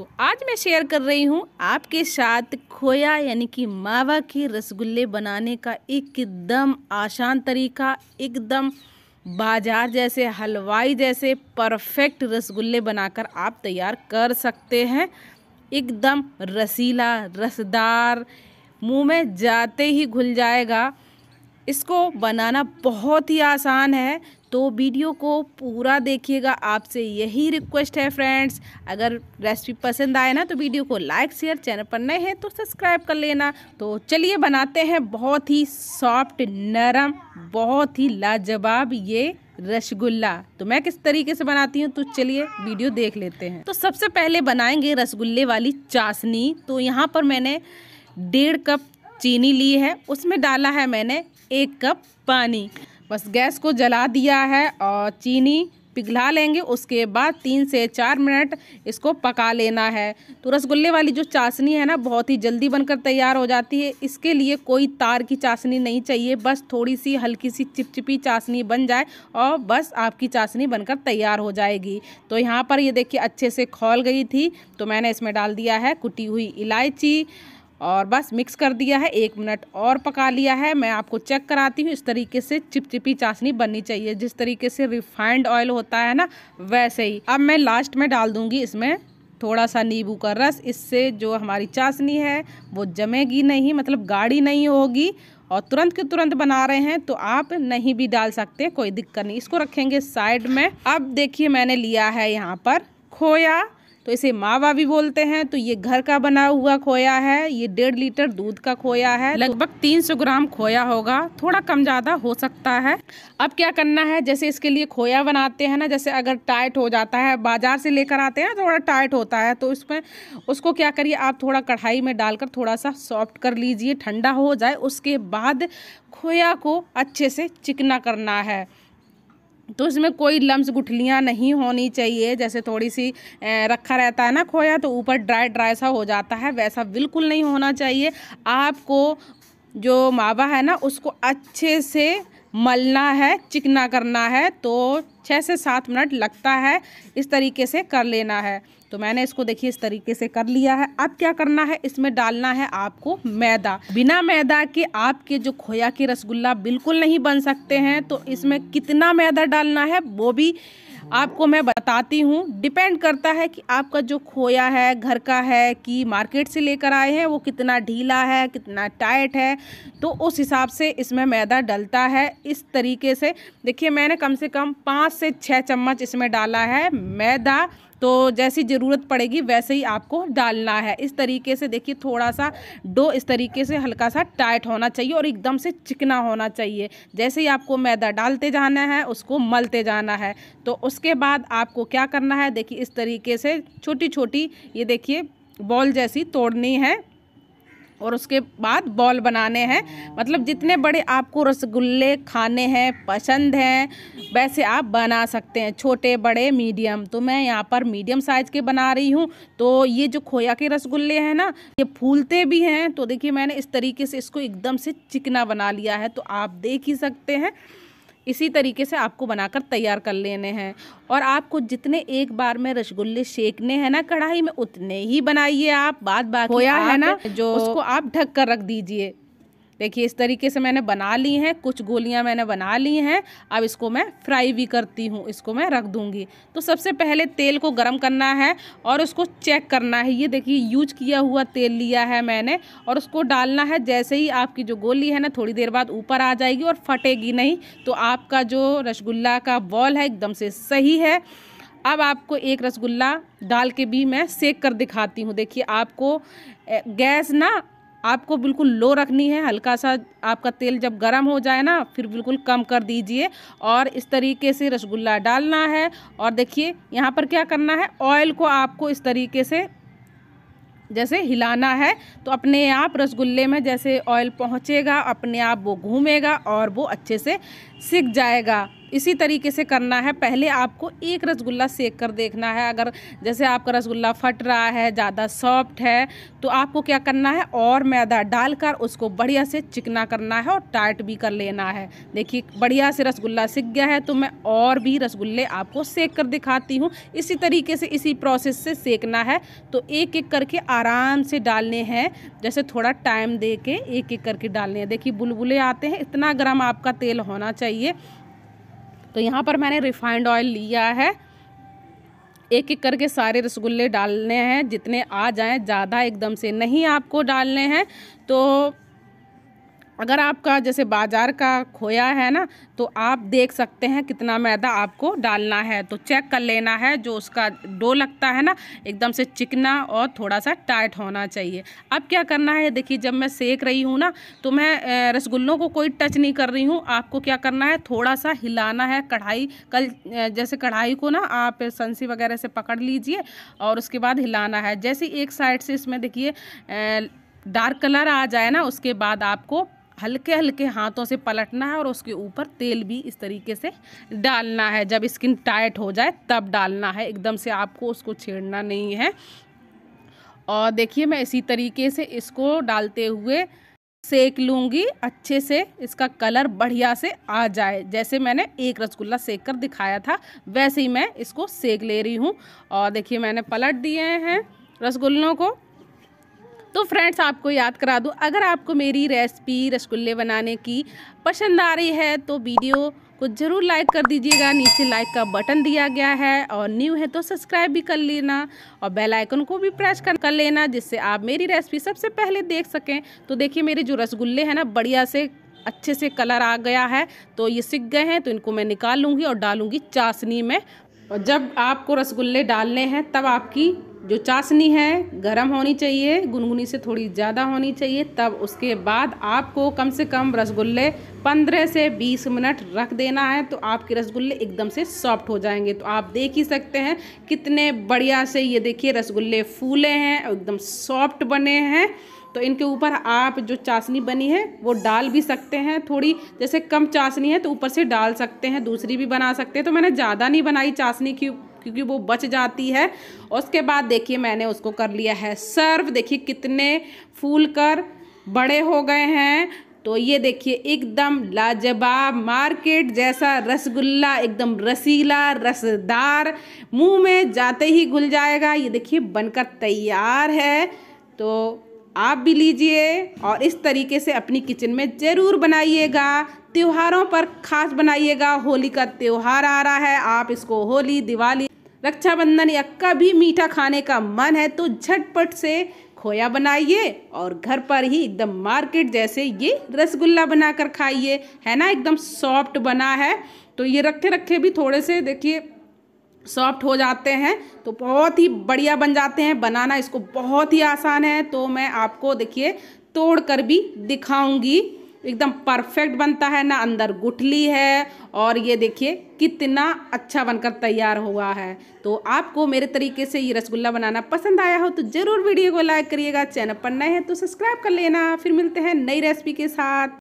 तो आज मैं शेयर कर रही हूँ आपके साथ खोया यानी कि मावा के रसगुल्ले बनाने का एकदम आसान तरीका एकदम बाजार जैसे हलवाई जैसे परफेक्ट रसगुल्ले बनाकर आप तैयार कर सकते हैं एकदम रसीला रसदार मुंह में जाते ही घुल जाएगा इसको बनाना बहुत ही आसान है तो वीडियो को पूरा देखिएगा आपसे यही रिक्वेस्ट है फ्रेंड्स अगर रेसिपी पसंद आए ना तो वीडियो को लाइक शेयर चैनल पर नए हैं तो सब्सक्राइब कर लेना तो चलिए बनाते हैं बहुत ही सॉफ्ट नरम बहुत ही लाजवाब ये रसगुल्ला तो मैं किस तरीके से बनाती हूँ तो चलिए वीडियो देख लेते हैं तो सबसे पहले बनाएंगे रसगुल्ले वाली चाशनी तो यहाँ पर मैंने डेढ़ कप चीनी ली है उसमें डाला है मैंने एक कप पानी बस गैस को जला दिया है और चीनी पिघला लेंगे उसके बाद तीन से चार मिनट इसको पका लेना है तो रसगुल्ले वाली जो चाशनी है ना बहुत ही जल्दी बनकर तैयार हो जाती है इसके लिए कोई तार की चाशनी नहीं चाहिए बस थोड़ी सी हल्की सी चिपचिपी चाशनी बन जाए और बस आपकी चाशनी बनकर तैयार हो जाएगी तो यहाँ पर ये देखिए अच्छे से खोल गई थी तो मैंने इसमें डाल दिया है कुटी हुई इलायची और बस मिक्स कर दिया है एक मिनट और पका लिया है मैं आपको चेक कराती हूँ इस तरीके से चिपचिपी चाशनी बननी चाहिए जिस तरीके से रिफाइंड ऑयल होता है ना वैसे ही अब मैं लास्ट में डाल दूँगी इसमें थोड़ा सा नींबू का रस इससे जो हमारी चाशनी है वो जमेगी नहीं मतलब गाढ़ी नहीं होगी और तुरंत के तुरंत बना रहे हैं तो आप नहीं भी डाल सकते कोई दिक्कत नहीं इसको रखेंगे साइड में अब देखिए मैंने लिया है यहाँ पर खोया तो इसे मावा भी बोलते हैं तो ये घर का बना हुआ खोया है ये डेढ़ लीटर दूध का खोया है तो लगभग तीन सौ ग्राम खोया होगा थोड़ा कम ज़्यादा हो सकता है अब क्या करना है जैसे इसके लिए खोया बनाते हैं ना जैसे अगर टाइट हो जाता है बाजार से लेकर आते हैं थोड़ा टाइट होता है तो इसमें उसको क्या करिए आप थोड़ा कढ़ाई में डालकर थोड़ा सा सॉफ्ट कर लीजिए ठंडा हो जाए उसके बाद खोया को अच्छे से चिकना करना है तो इसमें कोई लम्स गुठलियाँ नहीं होनी चाहिए जैसे थोड़ी सी रखा रहता है ना खोया तो ऊपर ड्राई ड्राई सा हो जाता है वैसा बिल्कुल नहीं होना चाहिए आपको जो मावा है ना उसको अच्छे से मलना है चिकना करना है तो छः से सात मिनट लगता है इस तरीके से कर लेना है तो मैंने इसको देखिए इस तरीके से कर लिया है अब क्या करना है इसमें डालना है आपको मैदा बिना मैदा के आपके जो खोया के रसगुल्ला बिल्कुल नहीं बन सकते हैं तो इसमें कितना मैदा डालना है वो भी आपको मैं बताती हूँ डिपेंड करता है कि आपका जो खोया है घर का है कि मार्केट से लेकर आए हैं वो कितना ढीला है कितना टाइट है तो उस हिसाब से इसमें मैदा डलता है इस तरीके से देखिए मैंने कम से कम पाँच से छः चम्मच इसमें डाला है मैदा तो जैसी ज़रूरत पड़ेगी वैसे ही आपको डालना है इस तरीके से देखिए थोड़ा सा डो इस तरीके से हल्का सा टाइट होना चाहिए और एकदम से चिकना होना चाहिए जैसे ही आपको मैदा डालते जाना है उसको मलते जाना है तो उसके बाद आपको क्या करना है देखिए इस तरीके से छोटी छोटी ये देखिए बॉल जैसी तोड़नी है और उसके बाद बॉल बनाने हैं मतलब जितने बड़े आपको रसगुल्ले खाने हैं पसंद हैं वैसे आप बना सकते हैं छोटे बड़े मीडियम तो मैं यहाँ पर मीडियम साइज़ के बना रही हूँ तो ये जो खोया के रसगुल्ले हैं ना ये फूलते भी हैं तो देखिए मैंने इस तरीके से इसको एकदम से चिकना बना लिया है तो आप देख ही सकते हैं इसी तरीके से आपको बनाकर तैयार कर लेने हैं और आपको जितने एक बार में रसगुल्ले सेकने हैं ना कढ़ाई में उतने ही बनाइए आप बाद बाकी होया है ना जो उसको आप ढक कर रख दीजिए देखिए इस तरीके से मैंने बना ली हैं कुछ गोलियां मैंने बना ली हैं अब इसको मैं फ्राई भी करती हूँ इसको मैं रख दूँगी तो सबसे पहले तेल को गर्म करना है और उसको चेक करना है ये देखिए यूज किया हुआ तेल लिया है मैंने और उसको डालना है जैसे ही आपकी जो गोली है ना थोड़ी देर बाद ऊपर आ जाएगी और फटेगी नहीं तो आपका जो रसगुल्ला का बॉल है एकदम से सही है अब आपको एक रसगुल्ला डाल के भी मैं सेक कर दिखाती हूँ देखिए आपको गैस ना आपको बिल्कुल लो रखनी है हल्का सा आपका तेल जब गर्म हो जाए ना फिर बिल्कुल कम कर दीजिए और इस तरीके से रसगुल्ला डालना है और देखिए यहाँ पर क्या करना है ऑयल को आपको इस तरीके से जैसे हिलाना है तो अपने आप रसगुल्ले में जैसे ऑयल पहुँचेगा अपने आप वो घूमेगा और वो अच्छे से सीख जाएगा इसी तरीके से करना है पहले आपको एक रसगुल्ला सेक कर देखना है अगर जैसे आपका रसगुल्ला फट रहा है ज़्यादा सॉफ्ट है तो आपको क्या करना है और मैदा डालकर उसको बढ़िया से चिकना करना है और टाइट भी कर लेना है देखिए बढ़िया से रसगुल्ला सीख गया है तो मैं और भी रसगुल्ले आपको सेक कर दिखाती हूँ इसी तरीके से इसी प्रोसेस से सेकना है तो एक एक करके आराम से डालने हैं जैसे थोड़ा टाइम दे के एक एक करके डालने हैं देखिए बुलबुले आते हैं इतना गर्म आपका तेल होना चाहिए तो यहाँ पर मैंने रिफाइंड ऑयल लिया है एक एक करके सारे रसगुल्ले डालने हैं जितने आ जाएं ज़्यादा एकदम से नहीं आपको डालने हैं तो अगर आपका जैसे बाज़ार का खोया है ना तो आप देख सकते हैं कितना मैदा आपको डालना है तो चेक कर लेना है जो उसका डो लगता है ना एकदम से चिकना और थोड़ा सा टाइट होना चाहिए अब क्या करना है देखिए जब मैं सेक रही हूँ ना तो मैं रसगुल्लों को कोई टच नहीं कर रही हूँ आपको क्या करना है थोड़ा सा हिलाना है कढ़ाई कल जैसे कढ़ाई को ना आप सन्सी वगैरह से पकड़ लीजिए और उसके बाद हिलाना है जैसे एक साइड से इसमें देखिए डार्क कलर आ जाए ना उसके बाद आपको हल्के हल्के हाथों से पलटना है और उसके ऊपर तेल भी इस तरीके से डालना है जब स्किन टाइट हो जाए तब डालना है एकदम से आपको उसको छेड़ना नहीं है और देखिए मैं इसी तरीके से इसको डालते हुए सेक लूँगी अच्छे से इसका कलर बढ़िया से आ जाए जैसे मैंने एक रसगुल्ला सेक कर दिखाया था वैसे ही मैं इसको सेक ले रही हूँ और देखिए मैंने पलट दिए हैं रसगुल्लों को तो फ्रेंड्स आपको याद करा दूँ अगर आपको मेरी रेसिपी रसगुल्ले बनाने की पसंद आ रही है तो वीडियो को ज़रूर लाइक कर दीजिएगा नीचे लाइक का बटन दिया गया है और न्यू है तो सब्सक्राइब भी कर लेना और बेल आइकन को भी प्रेस कर कर लेना जिससे आप मेरी रेसिपी सबसे पहले देख सकें तो देखिए मेरे जो रसगुल्ले हैं ना बढ़िया से अच्छे से कलर आ गया है तो ये सीख गए हैं तो इनको मैं निकाल लूँगी और डालूँगी चाशनी में और जब आपको रसगुल्ले डालने हैं तब आपकी जो चाशनी है गर्म होनी चाहिए गुनगुनी से थोड़ी ज़्यादा होनी चाहिए तब उसके बाद आपको कम से कम रसगुल्ले 15 से 20 मिनट रख देना है तो आपके रसगुल्ले एकदम से सॉफ्ट हो जाएंगे तो आप देख ही सकते हैं कितने बढ़िया से ये देखिए रसगुल्ले फूले हैं एकदम सॉफ्ट बने हैं तो इनके ऊपर आप जो चाशनी बनी है वो डाल भी सकते हैं थोड़ी जैसे कम चाशनी है तो ऊपर से डाल सकते हैं दूसरी भी बना सकते हैं तो मैंने ज़्यादा नहीं बनाई चाशनी की क्योंकि वो बच जाती है उसके बाद देखिए मैंने उसको कर लिया है सर्व देखिए कितने फूल कर बड़े हो गए हैं तो ये देखिए एकदम लाजवाब मार्केट जैसा रसगुल्ला एकदम रसीला रसदार मुंह में जाते ही घुल जाएगा ये देखिए बनकर तैयार है तो आप भी लीजिए और इस तरीके से अपनी किचन में ज़रूर बनाइएगा त्योहारों पर खास बनाइएगा होली का त्यौहार आ रहा है आप इसको होली दिवाली रक्षाबंधन या कभी मीठा खाने का मन है तो झटपट से खोया बनाइए और घर पर ही एकदम मार्केट जैसे ये रसगुल्ला बनाकर खाइए है ना एकदम सॉफ्ट बना है तो ये रखे रखे भी थोड़े से देखिए सॉफ्ट हो जाते हैं तो बहुत ही बढ़िया बन जाते हैं बनाना इसको बहुत ही आसान है तो मैं आपको देखिए तोड़ कर भी दिखाऊंगी एकदम परफेक्ट बनता है ना अंदर गुठली है और ये देखिए कितना अच्छा बनकर तैयार हुआ है तो आपको मेरे तरीके से ये रसगुल्ला बनाना पसंद आया हो तो ज़रूर वीडियो को लाइक करिएगा चैनल पर नए हैं तो सब्सक्राइब कर लेना फिर मिलते हैं नई रेसिपी के साथ